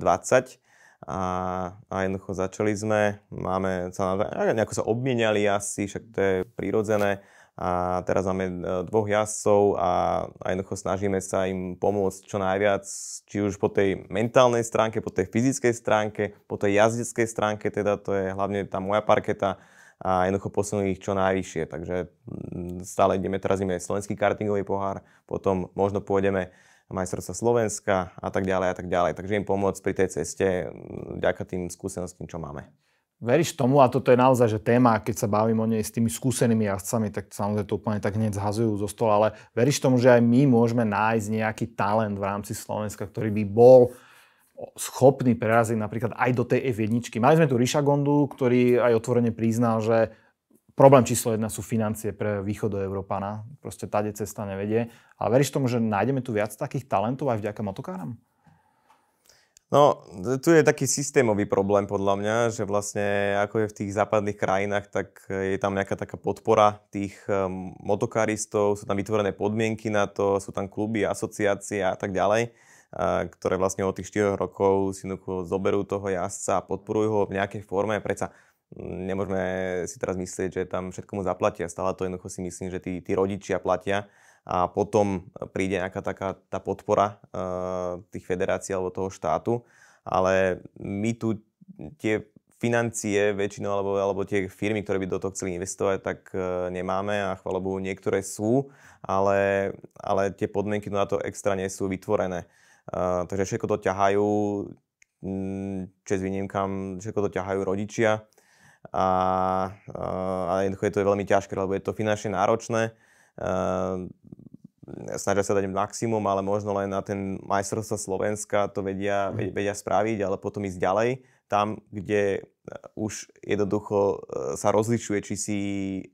a, a jednoducho začali sme, máme sa, nejako sa obmieniali asi, však to je prírodzené. A teraz máme e, dvoch jazdcov a, a jednoducho snažíme sa im pomôcť čo najviac, či už po tej mentálnej stránke, po tej fyzickej stránke, po tej jazdeckej stránke, teda to je hlavne tá moja parketa, a jednoducho posunúť ich čo najvyššie. Takže stále ideme, teraz ideme Slovenský kartingový pohár, potom možno pôjdeme majstrovstva Slovenska a tak ďalej a tak ďalej. Takže im pomôcť pri tej ceste mm, vďaka tým skúsenostím, čo máme. Veríš tomu, a toto je naozaj že téma, keď sa bavím o nej s tými skúsenými jazdcami, tak samozrejme to úplne tak hneď zhazujú zo stola, ale veríš tomu, že aj my môžeme nájsť nejaký talent v rámci Slovenska, ktorý by bol schopný preraziť napríklad aj do tej F1. Mali sme tu Riša Gondu, ktorý aj otvorene priznal, že Problém číslo jedna sú financie pre do Európana. Proste tade cesta nevedie. Ale veríš tomu, že nájdeme tu viac takých talentov aj vďaka motokáram? No, tu je taký systémový problém podľa mňa, že vlastne ako je v tých západných krajinách, tak je tam nejaká taká podpora tých eh, motokaristov, sú tam vytvorené podmienky na to, sú tam kluby, asociácie a tak ďalej, eh, ktoré vlastne od tých 4 rokov si zoberú toho jazdca a podporujú ho v nejakej forme. Preca nemôžeme si teraz myslieť, že tam všetkomu zaplatia. Stále to jednoducho si myslím, že tí, tí rodičia platia a potom príde nejaká taká tá podpora uh, tých federácií alebo toho štátu. Ale my tu tie financie väčšinou alebo, alebo tie firmy, ktoré by do toho chceli investovať, tak uh, nemáme a chvála Bohu niektoré sú, ale, ale tie podmienky na to extra nie sú vytvorené. Uh, takže všetko to ťahajú, mm, s výnimkám, všetko to ťahajú rodičia a, a jednoducho je to veľmi ťažké, lebo je to finančne náročné. Uh, snažia sa dať maximum, ale možno len na ten majstrovstvo Slovenska to vedia, mhm. vedia spraviť, ale potom ísť ďalej tam, kde e, už jednoducho e, sa rozlišuje, či si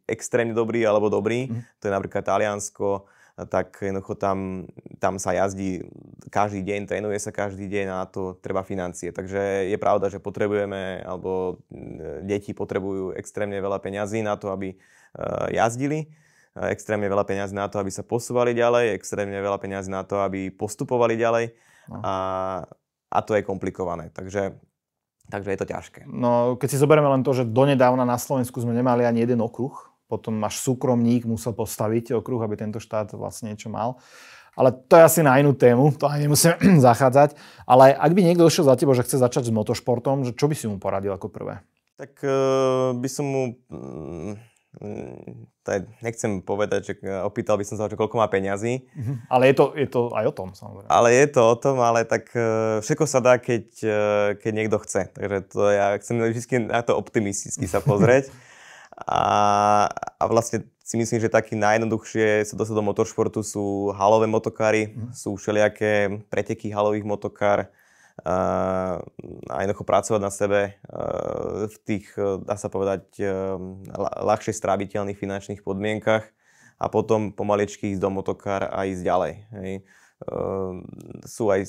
extrémne dobrý alebo dobrý. Mm. To je napríklad Taliansko, tak jednoducho tam, tam sa jazdí každý deň, trénuje sa každý deň a na to treba financie. Takže je pravda, že potrebujeme, alebo mm, deti potrebujú extrémne veľa peňazí na to, aby eh, jazdili eh, extrémne veľa peňazí na to, aby sa posúvali ďalej, extrémne veľa peňazí na to, aby postupovali ďalej no. a, a to je komplikované. Takže Takže je to ťažké. No, keď si zoberieme len to, že donedávna na Slovensku sme nemali ani jeden okruh, potom až súkromník musel postaviť okruh, aby tento štát vlastne niečo mal. Ale to je asi na inú tému, to ani nemusím zachádzať. Ale ak by niekto došiel za tebou, že chce začať s motošportom, že čo by si mu poradil ako prvé? Tak uh, by som mu... Mm, e, taj, nechcem povedať, že e, opýtal by som sa, koľko má peňazí. Mhm. Ale je to, je to aj o tom, samozrejme. Ale je to o tom, ale tak všetko sa dá, keď, keď niekto chce. Takže to ja chcem vždy na to optimisticky sa pozrieť. A, a vlastne si myslím, že taký najjednoduchšie sa dostať do motoršportu sú halové motokary, mm. sú všelijaké preteky halových motokár a, jednoducho pracovať na sebe v tých, e, dá sa povedať, e, ľahšie stráviteľných finančných podmienkach a potom pomaličky ísť do motokár a ísť ďalej. Hej. E, sú aj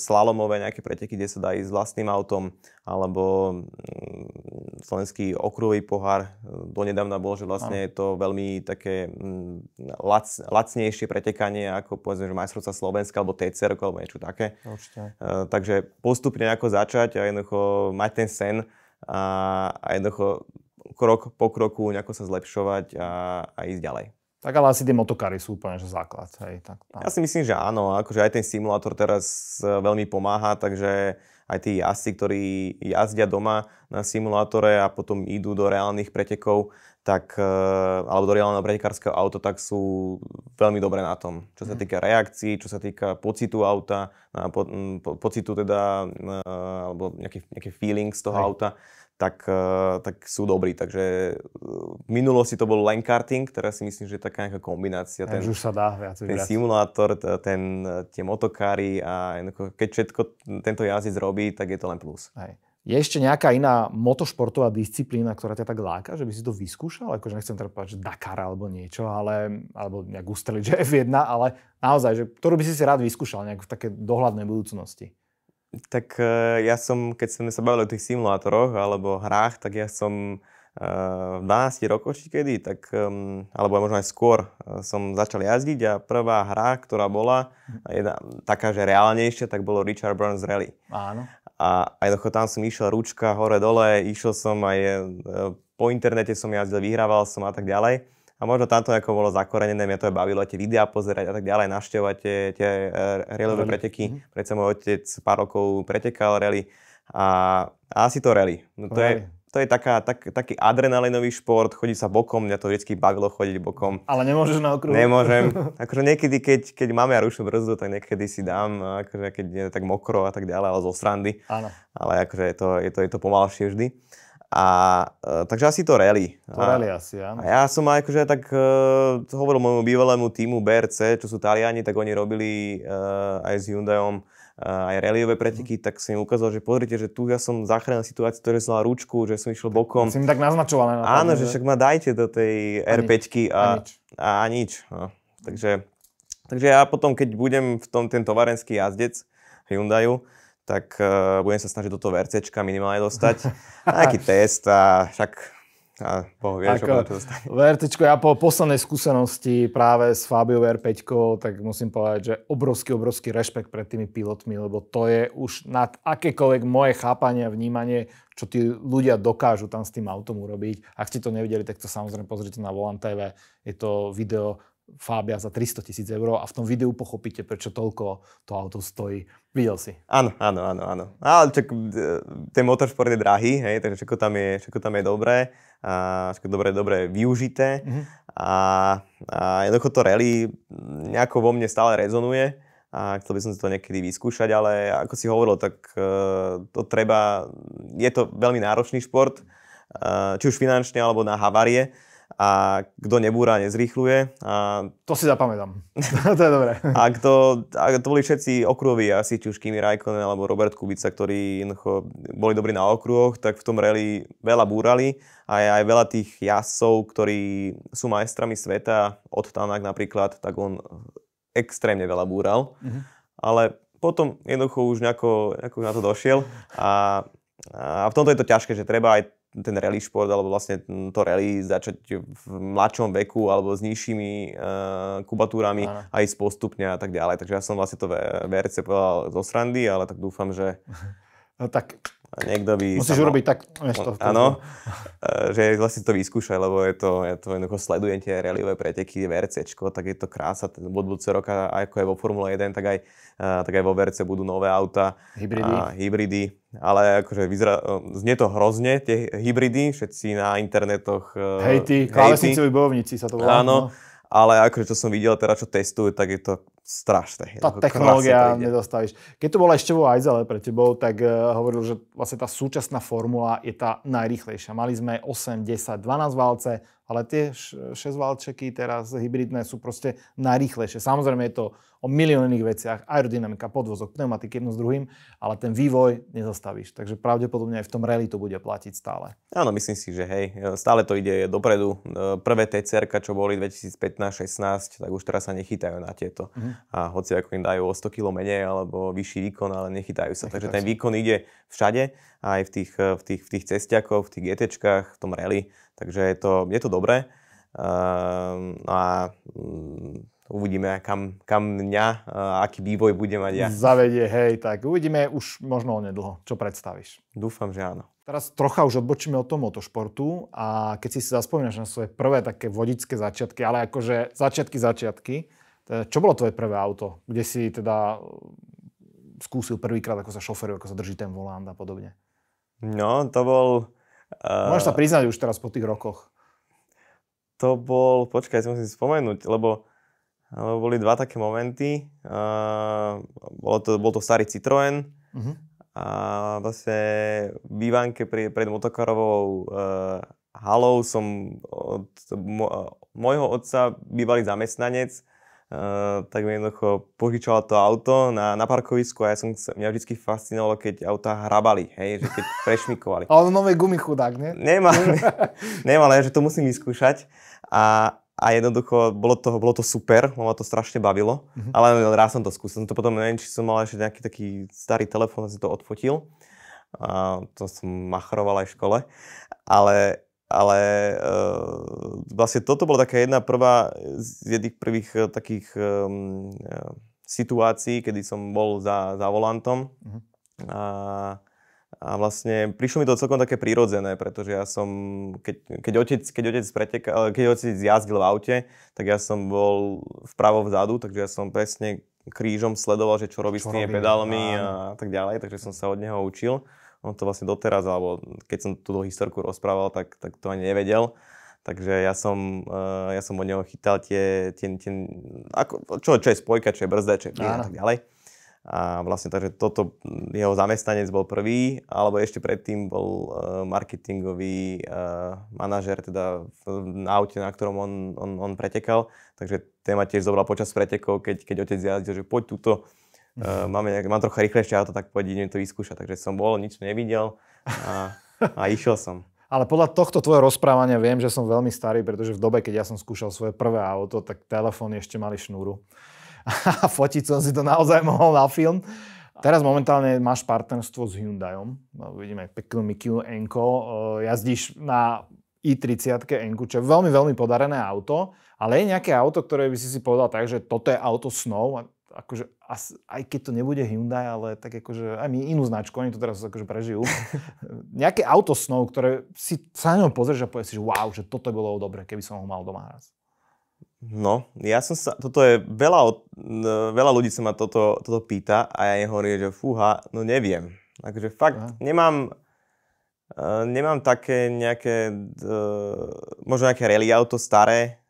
slalomové nejaké preteky, kde sa dá ísť vlastným autom, alebo mm, slovenský okruhový pohár. E, donedávna bolo, že vlastne je to veľmi také mm, lac, lacnejšie pretekanie ako povedzme, že majstrovca Slovenska alebo TCR alebo niečo také. Určite. E, takže postupne ako začať a jednoducho mať ten sen a, a jednoducho krok po kroku nejako sa zlepšovať a, a ísť ďalej. Tak ale asi tie motokary sú úplne že základ. Hej, tak, tak. Ja si myslím, že áno. Akože aj ten simulátor teraz veľmi pomáha, takže aj tí jazdci, ktorí jazdia doma na simulátore a potom idú do reálnych pretekov, tak, e, alebo do reálneho pretekárskeho auta, tak sú veľmi dobré na tom. Čo sa mhm. týka reakcií, čo sa týka pocitu auta, po, po, pocitu teda, e, alebo nejaký, nejaký feeling z toho aj. auta tak, eh, tak sú dobrí. Takže eh, v minulosti to bol len karting, teraz si myslím, že je taká nejaká kombinácia. Ten, už sa dá viac Ten simulátor, ten, eh, tie motokári a keď všetko hm, tento jazdec robí, tak je to len plus. Hej. Je ešte nejaká iná motošportová disciplína, ktorá ťa tak láka, že by si to vyskúšal? Akože nechcem teda povedať, že Dakar alebo niečo, ale, alebo nejak ustreliť, že F1, ale naozaj, že, ktorú by si si rád vyskúšal nejak v také dohľadnej budúcnosti? Tak e, ja som, keď sme sa bavili o tých simulátoroch alebo hrách, tak ja som e, v 12 rokoch či kedy, tak, alebo možno aj skôr, e, som začal jazdiť a prvá hra, ktorá bola mhm. jedna, taká, že reálnejšia, tak bolo Richard Burns Rally. Áno. A jednoducho tam som išiel ručka hore-dole, išiel som aj po internete som jazdil, vyhrával som a tak ďalej. A možno tamto ako bolo zakorenené, mňa to aj bavilo, tie videá pozerať a tak ďalej, navštevovať tie, tie e, rallyové preteky. Mm-hmm. Predsa môj otec pár rokov pretekal rally a, a asi to rally. No, to, rally. je, to je taká, tak, taký adrenalinový šport, chodí sa bokom, mňa to vždy bavilo chodiť bokom. Ale nemôžeš na okruhu. Nemôžem. Akože niekedy, keď, keď máme ja rušnú brzdu, tak niekedy si dám, akože keď je tak mokro a tak ďalej, ale zo srandy. Áno. Ale akože je to, je to, je to pomalšie vždy. A e, takže asi to rally. To a, rally asi, áno. A ja som aj akože tak e, hovoril môjmu bývalému týmu BRC, čo sú Taliani, tak oni robili e, aj s Hyundaiom e, aj rallyové preteky, mm. tak som im ukázal, že pozrite, že tu ja som zachránil situáciu, ktorý som mal ručku, že som išiel bokom. Si mi tak naznačoval. Na áno, že, však ma dajte do tej R5 a, a nič. A, a nič. No. Takže, takže ja potom, keď budem v tom ten tovarenský jazdec Hyundaiu, tak uh, budem sa snažiť do toho VRCčka minimálne dostať. Nejaký test a však a boh vie, čo to ja po poslednej skúsenosti práve s Fabio vr 5 tak musím povedať, že obrovský, obrovský rešpekt pred tými pilotmi, lebo to je už nad akékoľvek moje chápanie a vnímanie, čo tí ľudia dokážu tam s tým autom urobiť. Ak ste to nevideli, tak to samozrejme pozrite na Volant TV. Je to video Fábia za 300 tisíc eur a v tom videu pochopíte, prečo toľko to auto stojí. Videl si? Áno, áno, áno, áno. Ale čak, e, ten motorsport je drahý, hej, takže všetko tam je, všetko tam je dobré, a všetko dobre, dobre využité mm-hmm. a, a jednoducho to rally nejako vo mne stále rezonuje a chcel by som si to niekedy vyskúšať, ale ako si hovoril, tak e, to treba, je to veľmi náročný šport, e, či už finančne alebo na havárie, a kto nebúra, nezrýchluje. A... To si zapamätám. to je dobré. a, kto, a to boli všetci okruhoví, asi či už Kimi Raikkonen alebo Robert Kubica, ktorí boli dobrí na okruhoch, tak v tom rally veľa búrali a aj veľa tých jazdcov, ktorí sú majstrami sveta, od Tanak napríklad, tak on extrémne veľa búral. Mm-hmm. Ale potom jednoducho už nejako, nejako na to došiel a, a v tomto je to ťažké, že treba aj ten rally šport alebo vlastne to rally začať v mladšom veku alebo s nižšími uh, kubatúrami Áno. a ísť postupne a tak ďalej. Takže ja som vlastne to VRC povedal zo srandy, ale tak dúfam, že... No tak niekto by... Musíš samo... urobiť tak... Áno, eh, že vlastne to vyskúšaj, lebo je to, ja to jednoducho sledujem tie reliové preteky VRCčko, tak je to krása. bod budúce roka, ako je vo Formule 1, tak aj, eh, tak aj vo VRC budú nové auta. Hybridy. A, hybridy. Ale akože vyzerá, eh, znie to hrozne, tie hybridy, všetci na internetoch... Hejty, klávesnicoví bojovníci sa to volá. Áno, no. ale akože čo som videl teraz, čo testujú, tak je to strašné. Tá technológia nedostaviš. Keď to bolo ešte vo Ajzele pre tebou, tak uh, hovoril, že vlastne tá súčasná formula je tá najrychlejšia. Mali sme 8, 10, 12 válce, ale tie 6 válčeky teraz hybridné sú proste najrychlejšie. Samozrejme je to o miliónnych veciach, aerodynamika, podvozok, pneumatiky jedno s druhým, ale ten vývoj nezastavíš. Takže pravdepodobne aj v tom rally to bude platiť stále. Áno, myslím si, že hej, stále to ide dopredu. Eh, prvé TCR, čo boli 2015-16, tak už teraz sa nechytajú na tieto. Mm-hmm. A hoci ako im dajú o 100 kg menej alebo vyšší výkon, ale nechytajú sa. Nechytajú Takže sa. ten výkon ide všade, aj v tých, e, v tých, v tých cestiakoch, v tých gt v tom rally. Takže je to, je to dobré. Uh, a um, uvidíme, kam, kam mňa, uh, aký vývoj bude mať ja. Zavedie, hej, tak uvidíme už možno onedlho, čo predstavíš. Dúfam, že áno. Teraz trocha už odbočíme od toho motošportu a keď si si zaspomínaš na svoje prvé také vodické začiatky, ale akože začiatky, začiatky, E, čo bolo tvoje prvé auto, kde si teda e, skúsil prvýkrát, ako sa šoferuje, ako sa drží ten volant a podobne? No, to bol... Uh... Môžeš sa priznať už teraz po tých rokoch. To bol, počkaj, si musím spomenúť, lebo, lebo boli dva také momenty. Uh, bolo to, bol to starý Citroën uh-huh. Mhm. a vlastne v bývanke pri, pred motokarovou uh, halou som od mo, môjho otca bývalý zamestnanec Eh, tak mi jednoducho požičala to auto na, na parkovisku a ja som, mňa vždy fascinovalo, keď auta hrabali, hej, že keď prešmikovali. Ale on nové gumy chudák, nie? Nemal, nemal, že to musím vyskúšať. A, a jednoducho bolo to, bolo to super, lebo ma to strašne bavilo, mm-hmm. ale raz som to skúsil, som to potom, neviem, či som mal ešte nejaký taký starý telefón, som si to odfotil. A to som machroval aj v škole, ale ale uh, vlastne toto bola taká jedna prvá z jedných prvých eh, takých um, situácií, kedy som bol za, za volantom. Uh-huh. A, a vlastne prišlo mi to celkom také prírodzené, pretože ja som, keď, keď, otec, keď, otec, preteka, keď otec jazdil v aute, tak ja som bol vpravo vzadu, takže ja som presne krížom sledoval, že čo robí čo s tými no. pedálmi a, a tak ďalej, takže som sa od neho učil on no, to vlastne doteraz, alebo keď som túto historku rozprával, tak, tak to ani nevedel. Takže ja som, eh, ja som od neho chytal tie, tie, tie ako, čo, čo je spojka, čo je brzda, čo je plyn a tak ďalej. A vlastne takže toto, jeho zamestnanec bol prvý, alebo ešte predtým bol eh, marketingový eh, manažer teda v aute, na ktorom on, on, on pretekal. Takže téma tiež zobral počas pretekov, keď, keď otec jazdil, že poď túto, Uh, mám, mám trocha rýchlejšie auto, tak poď idem to vyskúšať. Takže som bol, nič nevidel a, a išiel som. Ale podľa tohto tvojho rozprávania viem, že som veľmi starý, pretože v dobe, keď ja som skúšal svoje prvé auto, tak telefóny ešte mali šnúru. A fotiť som si to naozaj mohol na film. Teraz momentálne máš partnerstvo s Hyundaiom. No, vidíme peknú Mikiu Enko. Eh, jazdíš na i30 Enku, čo je veľmi, veľmi podarené auto. Ale je nejaké auto, ktoré by si si povedal tak, že toto je auto snov akože, as, aj keď to nebude Hyundai, ale tak akože, aj my inú značku, oni to teraz akože prežijú. Nejaké auto snov, ktoré si sa na ňom pozrieš a povieš si, že wow, že toto bolo dobre, keby som ho mal doma raz. No, ja som sa, toto je, veľa, veľa ľudí sa ma toto, toto pýta a ja im hovorím, že fúha, no neviem. Takže fakt, Aha. nemám, uh, nemám také nejaké, uh, možno nejaké rally auto staré,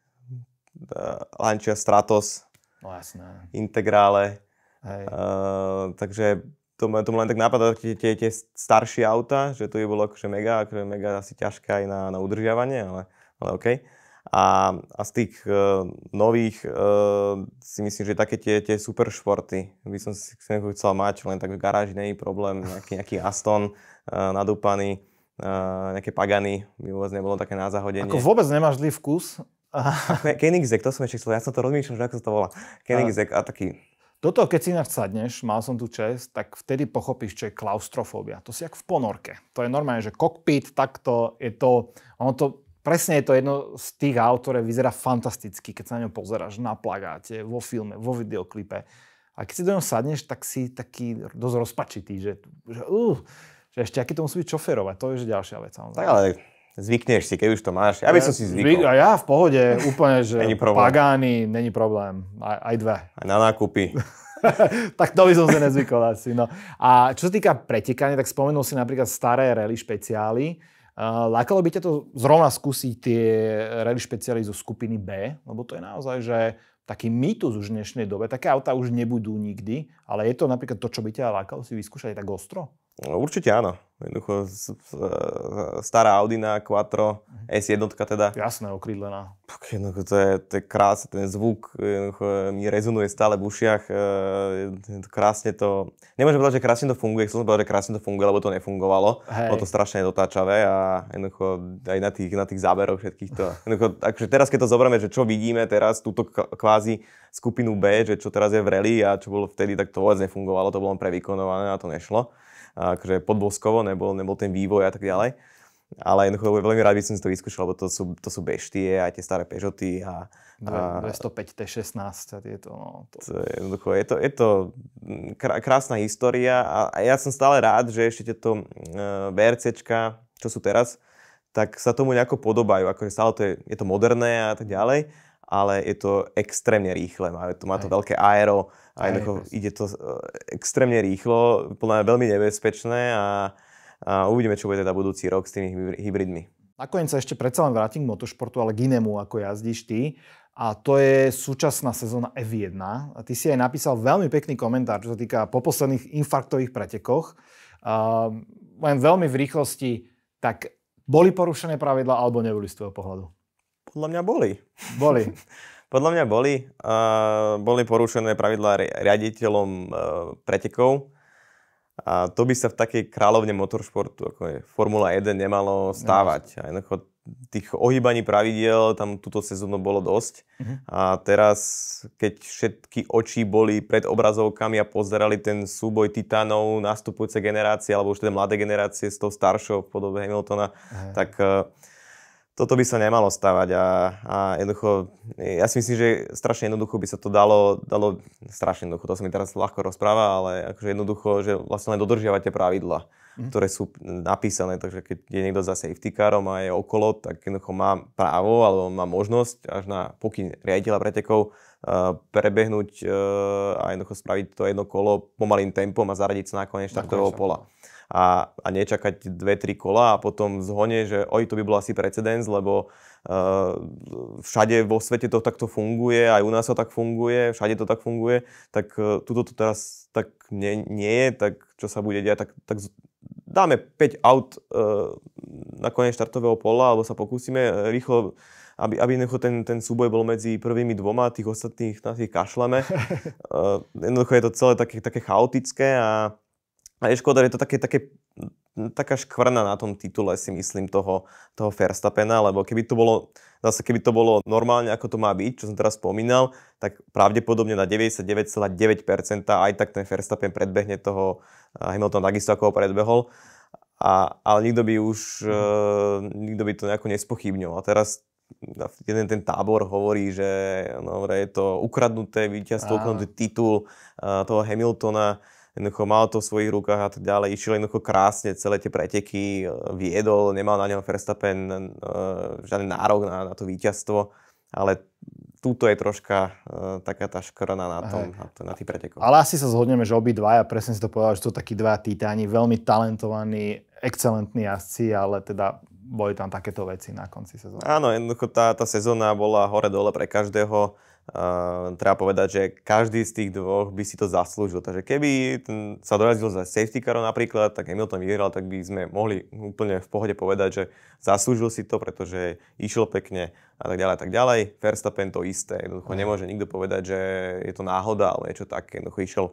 uh, Lancia Stratos, No jasné. integrále. Hej. Uh, takže to, to len tak napadá, tie, tie, tie staršie auta, že to je bolo akože mega, akože mega asi ťažké aj na, na udržiavanie, ale, ale OK. A, a z tých uh, nových uh, si myslím, že také tie, tie super športy by som si chcel mať, len tak v garáži není problém, nejaký, nejaký Aston uh, nadúpaný, uh, nejaké Pagany by vôbec nebolo také na zahodenie. Ako vôbec nemáš zlý vkus, Koenigsegg, to som ešte chcel, ja som to rozmýšľal, že ako sa to volá. Koenigsegg a taký... Do toho, keď si na sadneš, mal som tu čest, tak vtedy pochopíš, čo je klaustrofóbia. To si jak v ponorke. To je normálne, že kokpit, takto je to... Ono to presne je to jedno z tých aut, ktoré vyzerá fantasticky, keď sa na ňo pozeráš na plagáte, vo filme, vo videoklipe. A keď si do ňom sadneš, tak si taký dosť rozpačitý, že, že, uh, že ešte aký to musí byť čoferovať. To je že ďalšia vec. Samozrejme. Tak ale Zvykneš si, keď už to máš. Ja by som si zvykol. A ja v pohode, úplne, že není pagány, není problém. Aj, aj dve. Aj na nákupy. tak to by som sa nezvykol asi. No. A čo sa týka pretekania, tak spomenul si napríklad staré rally špeciály. Uh, lákalo by ťa to zrovna skúsiť tie rally špeciály zo skupiny B, lebo to je naozaj, že taký mýtus už v dnešnej dobe, také auta už nebudú nikdy, ale je to napríklad to, čo by ťa lákalo si vyskúšať tak ostro? No, určite áno. Jednoducho stará Audina Quattro mhm. S1 teda. Jasné, okrídlená. Jednoducho to je, to je krásne, ten zvuk jednoducho mi rezonuje stále v ušiach. E, krásne to, nemôžem povedať, že krásne to funguje, chcel som povedať, že krásne to funguje, lebo to nefungovalo. Bolo to strašne dotáčavé a jednoducho aj na tých, na tých záberoch všetkých to. takže teraz keď to zoberieme, že čo vidíme teraz, túto kvázi skupinu B, že čo teraz je v rally a čo bolo vtedy, tak to vôbec nefungovalo, to bolo len prevykonované a to nešlo akože podvozkovo, nebol, nebol ten vývoj a tak ďalej. Ale jednoducho veľmi rád by som si to vyskúšal, lebo to sú, to sú beštie a tie staré Peugeoty a... 205 T16 a tieto, no. To... To je, jednoducho, je to, je to mm, krásna história a, a ja som stále rád, že ešte tieto mm, eh, VRCčka, čo sú teraz, tak sa tomu nejako podobajú. Akože stále to je, je to moderné a tak ďalej, ale je to extrémne rýchle. Má to, má to veľké aero, a jednoducho ide to e, extrémne rýchlo, podľa mňa veľmi nebezpečné a, a uvidíme, čo bude teda budúci rok s tými hybridmi. Nakoniec sa ešte predsa len vrátim k motošportu, ale k inému, ako jazdíš ty. A to je súčasná sezóna F1. A ty si aj napísal veľmi pekný komentár, čo sa týka po posledných infarktových pretekoch. Uh, len veľmi v rýchlosti, tak boli porušené pravidla alebo neboli z tvojho pohľadu? Podľa mňa boli. Boli. Podľa mňa boli. Uh, boli porušené pravidlá riaditeľom uh, pretekov. A to by sa v takej kráľovne motorsportu, ako je Formula 1, nemalo stávať. A jednoducho tých ohýbaní pravidiel tam túto sezónu bolo dosť. Uh-huh. A teraz, keď všetky oči boli pred obrazovkami a pozerali ten súboj titánov, nastupujúce generácie, alebo už teda mladé generácie s tou staršou v podobe Hamiltona, uh-huh. tak uh, toto by sa nemalo stavať a, a jednoducho, ja si myslím, že strašne jednoducho by sa to dalo, dalo strašne jednoducho, to sa mi teraz ľahko rozpráva, ale akože jednoducho, že vlastne len dodržiavate pravidla, mm-hmm. ktoré sú napísané, takže keď je niekto za safety carom a je okolo, tak jednoducho má právo alebo má možnosť až na pokyn riaditeľa pretekov uh, prebehnúť uh, a jednoducho spraviť to jedno kolo pomalým tempom a zaradiť sa na konec štartového pola a, a nečakať dve, tri kola a potom zhone, že oj, to by bol asi precedens, lebo uh, všade vo svete to takto funguje, aj u nás to tak funguje, všade to tak funguje, tak uh, tuto to teraz tak nie, nie je, tak čo sa bude diať, tak, tak dáme 5 aut uh, na koniec štartového pola, alebo sa pokúsime rýchlo aby, aby ten, ten súboj bol medzi prvými dvoma, tých ostatných na tých kašleme. Uh, jednoducho je to celé také, také chaotické a a je škoda, je to také, také, taká škvrna na tom titule, si myslím, toho, toho Verstappena, lebo keby to bolo, zase keby to bolo normálne, ako to má byť, čo som teraz spomínal, tak pravdepodobne na 99,9% aj tak ten Verstappen predbehne toho eh, Hamilton takisto, ako ho predbehol. A, ale nikto by už, mm. e, nikto by to nejako nespochybňoval. A teraz jeden ten tábor hovorí, že no, je to ukradnuté víťazstvo, ukradnutý titul e, toho Hamiltona jednoducho mal to v svojich rukách a tak ďalej, išiel jednoducho krásne celé tie preteky, e, viedol, nemal na neho Verstappen uh, žiadny nárok na, na to víťazstvo, ale túto je troška uh, taká tá škrona na tom, na, to, na tých pretekoch. Ale asi sa zhodneme, že obi dvaja, presne si to povedal, že sú takí dva titáni, veľmi talentovaní, excelentní jazdci, ale teda boli tam takéto veci na konci sezóny. Áno, jednoducho tá, tá sezóna bola hore-dole pre každého. Uh, treba povedať, že každý z tých dvoch by si to zaslúžil. Takže keby sa dorazil za safety caro napríklad, tak Hamilton vyhral, tak by sme mohli úplne v pohode povedať, že zaslúžil si to, pretože išlo pekne a tak ďalej a tak ďalej. Verstappen to isté. Jednoducho nemôže nikto povedať, že je to náhoda, ale niečo také. Jednoducho išiel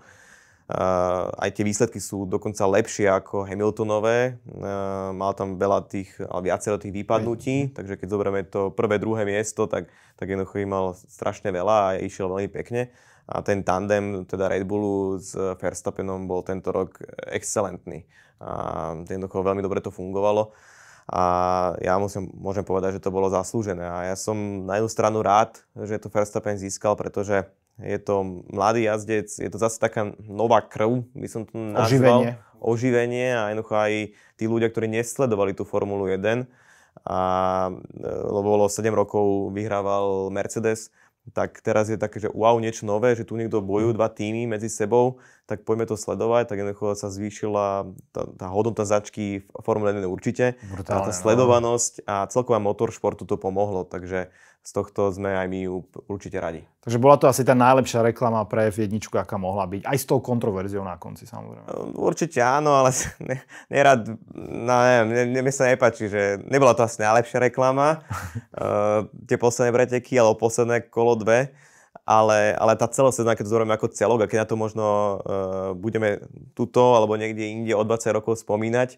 aj tie výsledky sú dokonca lepšie ako Hamiltonové. Mal tam veľa tých, ale viacero tých výpadnutí, mhm. takže keď zoberieme to prvé, druhé miesto, tak, tak jednoducho ich mal strašne veľa a išiel veľmi pekne. A ten tandem teda Red Bullu s Verstappenom bol tento rok excelentný. A jednoducho veľmi dobre to fungovalo. A ja musím, môžem povedať, že to bolo zaslúžené. A ja som na jednu stranu rád, že to Verstappen získal, pretože je to mladý jazdec, je to zase taká nová krv, by som to nazval. Oživenie. Oživenie a jednoducho aj tí ľudia, ktorí nesledovali tú Formulu 1, a, e, lebo bolo 7 rokov vyhrával Mercedes, tak teraz je také, že wow, niečo nové, že tu niekto bojujú dva týmy medzi sebou, tak poďme to sledovať, tak jednoducho sa zvýšila tá, tá hodnota začky v Formule 1 určite. Brutálne, a tá no. sledovanosť a celková motor športu to pomohlo, takže z tohto sme aj my určite radi. Takže bola to asi tá najlepšia reklama pre F1, aká mohla byť. Aj s tou kontroverziou na konci, samozrejme. Ehm, určite áno, ale ne, nerad, no neviem, mne, sa nepáči, že nebola to asi najlepšia reklama. uh, tie posledné preteky, alebo posledné kolo dve. Ale, ale tá celosezóna, keď to zoberieme ako celok a keď na to možno uh, budeme tuto alebo niekde inde o 20 rokov spomínať,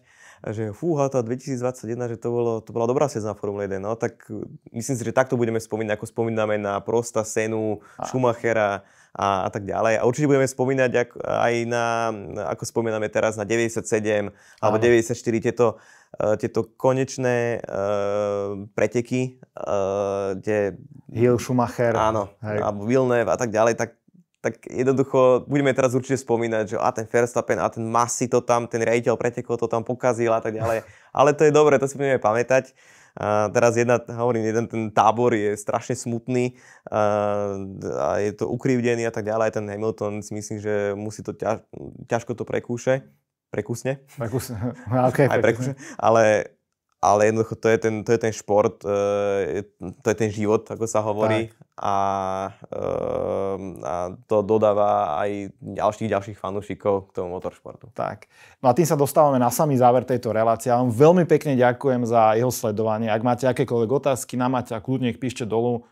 že fúha, tá 2021, že to, bolo, to bola dobrá sezóna Formule 1, no tak myslím si, že takto budeme spomínať, ako spomíname na Prosta, Senu, a. Schumachera a, a tak ďalej. A určite budeme spomínať ak, aj na, ako spomíname teraz, na 97 a. alebo 94, tieto, eh, tieto konečné uh, preteky, uh, kde... Hill, Schumacher. Áno, alebo a Villeneuve a tak ďalej, tak tak jednoducho budeme teraz určite spomínať, že a ten Verstappen a ten Masi to tam, ten rejiteľ pretekol to tam pokazil a tak ďalej. Ale to je dobre, to si budeme pamätať. A teraz jedna, hovorím, jeden ten tábor je strašne smutný a, a je to ukrivdený a tak ďalej. Ten Hamilton si myslím, že musí to ťaž, ťažko to prekúše. Prekusne? Prekusne. Okay, Aj prekusne. Ale ale jednoducho to je ten, to je ten šport, e, to je ten život, ako sa hovorí. A, ehm, a to dodáva aj ďalších, ďalších fanúšikov k tomu motoršportu. Tak. No a tým sa dostávame na samý záver tejto relácie. Ja vám veľmi pekne ďakujem za jeho sledovanie. Ak máte akékoľvek otázky na Maťa, kľudne ich píšte dolu.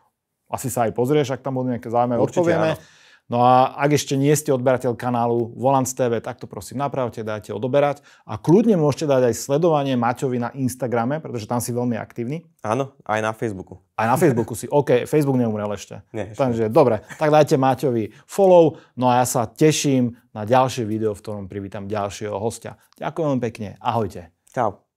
Asi sa aj pozrieš, ak tam budú nejaké zaujímavé, Určite, odpovieme. Áno. No a ak ešte nie ste odberateľ kanálu Volant TV, tak to prosím napravte, dajte odoberať. A kľudne môžete dať aj sledovanie Maťovi na Instagrame, pretože tam si veľmi aktívny. Áno, aj na Facebooku. Aj na Facebooku si, OK, Facebook neumrel ešte. Nie, ešte. Takže dobre, tak dajte Maťovi follow, no a ja sa teším na ďalšie video, v ktorom privítam ďalšieho hostia. Ďakujem pekne, ahojte. Čau.